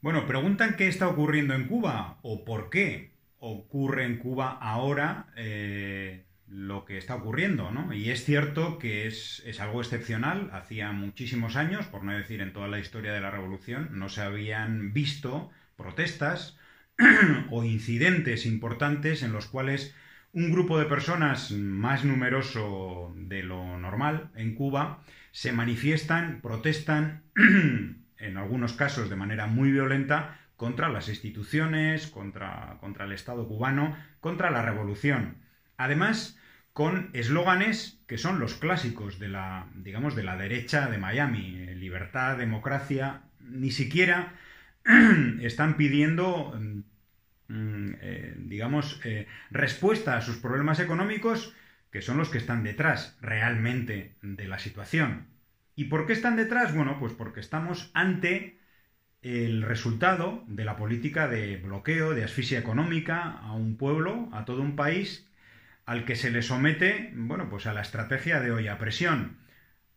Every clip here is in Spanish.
Bueno, preguntan qué está ocurriendo en Cuba o por qué ocurre en Cuba ahora eh, lo que está ocurriendo, ¿no? Y es cierto que es, es, algo excepcional. Hacía muchísimos años, por no decir en toda la historia de la revolución, no se habían visto protestas o incidentes importantes en los cuales un grupo de personas más numeroso de lo normal en Cuba se manifiestan, protestan en algunos casos de manera muy violenta, contra las instituciones, contra, el Estado cubano, contra la revolución. Además, con eslóganes que son los clásicos de la, derecha de Miami, libertad, democracia, ni siquiera están pidiendo, mm, mm, eh, digamos, eh, respuesta a sus problemas económicos, que son los que están detrás realmente de la situación. ¿Y por qué están detrás? Bueno, pues porque estamos ante el resultado de la política de bloqueo, de asfixia económica a un pueblo, a todo un país, al que se le somete, bueno, pues a la estrategia de hoy a presión.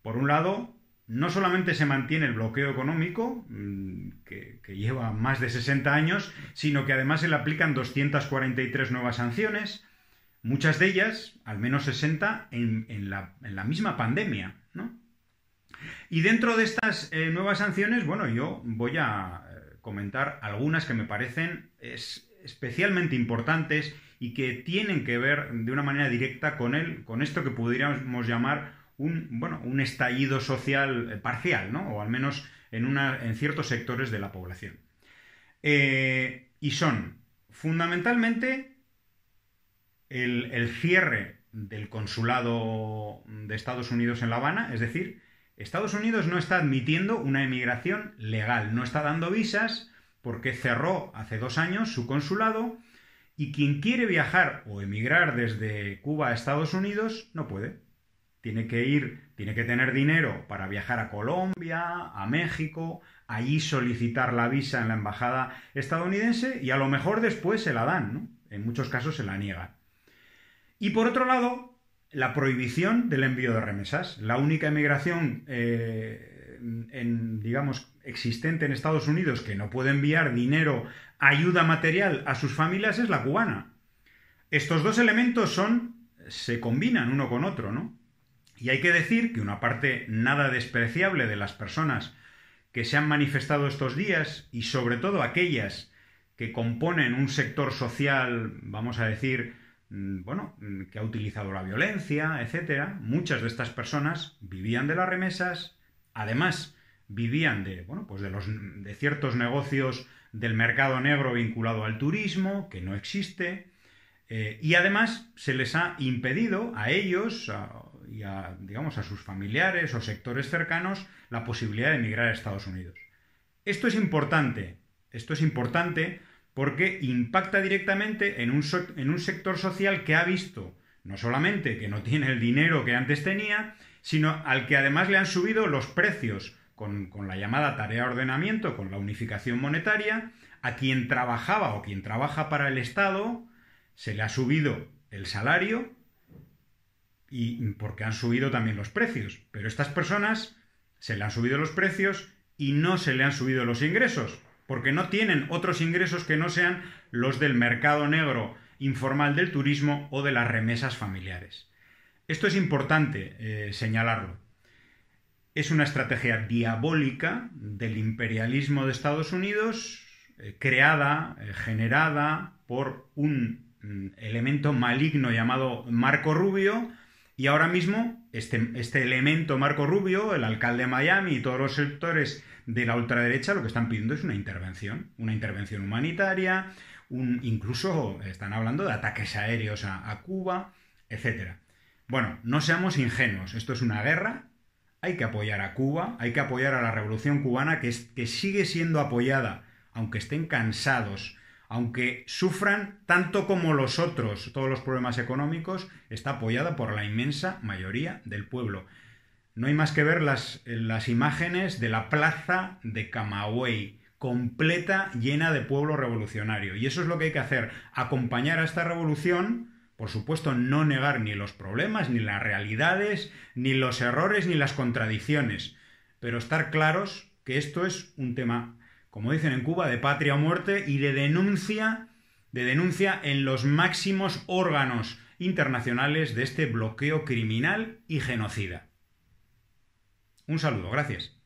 Por un lado, no solamente se mantiene el bloqueo económico, mm, que, lleva más de 60 años, sino que además se le aplican 243 nuevas sanciones, muchas de ellas, al menos 60, en, la, en la misma pandemia, ¿no? Y dentro de estas eh, nuevas sanciones, bueno, yo voy a eh, comentar algunas que me parecen especialmente importantes y que tienen que ver de una manera directa con, con esto que pudiéramos llamar un, bueno, un estallido social eh, parcial, ¿no? o al menos en, en ciertos sectores de la población. y son fundamentalmente el, cierre del consulado de Estados Unidos en La Habana, es decir, Estados Unidos no está admitiendo una emigración legal, no está dando visas porque cerró hace dos años su consulado y quien quiere viajar o emigrar desde Cuba a Estados Unidos no puede. Tiene que ir, tiene que tener dinero para viajar a Colombia, a México, allí solicitar la visa en la embajada estadounidense y a lo mejor después se la dan, ¿no? En muchos casos se la niegan. Y por otro lado, la prohibición del envío de remesas. La única emigración, eh, digamos, existente en Estados Unidos que no puede enviar dinero, ayuda material a sus familias es la cubana. Estos dos elementos son, se combinan uno con otro, ¿no? Y hay que decir que una parte nada despreciable de las personas que se han manifestado estos días y sobre todo aquellas que componen un sector social, vamos a decir, Mm, bueno, mm, que ha utilizado la violencia, etcétera. Muchas de estas personas vivían de las remesas, además vivían de, bueno, pues de, ciertos negocios del mercado negro vinculado al turismo, que no existe, eh, y además se les ha impedido a ellos y a, digamos, a sus familiares o sectores cercanos la posibilidad de emigrar a Estados Unidos. Esto es importante, esto es importante porque impacta directamente en un, sector social que ha visto no solamente que no tiene el dinero que antes tenía, sino al que además le han subido los precios con, la llamada tarea ordenamiento, con la unificación monetaria, a quien trabajaba o quien trabaja para el Estado, se le ha subido el salario y porque han subido también los precios. Pero estas personas se le han subido los precios y no se le han subido los ingresos porque no tienen otros ingresos que no sean los del mercado negro informal del turismo o de las remesas familiares. Esto es importante eh, señalarlo. Es una estrategia diabólica del imperialismo de Estados Unidos, eh, creada, eh, generada por un mm, elemento maligno llamado Marco Rubio, y ahora mismo este, este, elemento Marco Rubio, el alcalde de Miami y todos los sectores de la ultraderecha lo que están pidiendo es una intervención, una intervención humanitaria, incluso están hablando de ataques aéreos a, Cuba, etc. Bueno, no seamos ingenuos, esto es una guerra, hay que apoyar a Cuba, hay que apoyar a la revolución cubana que sigue siendo apoyada, aunque estén cansados aunque sufran tanto como los otros todos los problemas económicos, está apoyada por la inmensa mayoría del pueblo. No hay más que ver las, las imágenes de la plaza de Camagüey, completa, llena de pueblo revolucionario. Y eso es lo que hay que hacer, acompañar a esta revolución, por supuesto, no negar ni los problemas, ni las realidades, ni los errores, ni las contradicciones, pero estar claros que esto es un tema como dicen en Cuba, de patria o muerte y de denuncia, de denuncia en los máximos órganos internacionales de este bloqueo criminal y genocida. Un saludo, gracias.